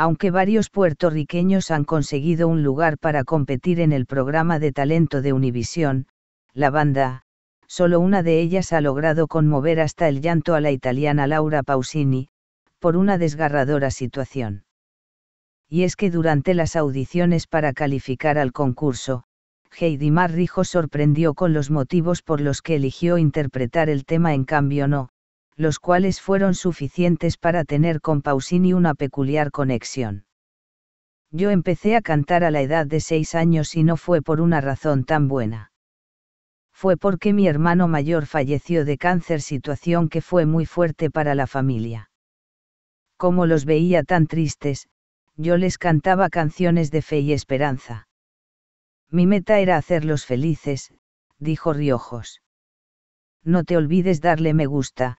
aunque varios puertorriqueños han conseguido un lugar para competir en el programa de talento de Univisión, la banda, solo una de ellas ha logrado conmover hasta el llanto a la italiana Laura Pausini, por una desgarradora situación. Y es que durante las audiciones para calificar al concurso, Heidi Marrijo sorprendió con los motivos por los que eligió interpretar el tema en cambio no, los cuales fueron suficientes para tener con Pausini una peculiar conexión. Yo empecé a cantar a la edad de seis años y no fue por una razón tan buena. Fue porque mi hermano mayor falleció de cáncer, situación que fue muy fuerte para la familia. Como los veía tan tristes, yo les cantaba canciones de fe y esperanza. Mi meta era hacerlos felices, dijo Riojos. No te olvides darle me gusta,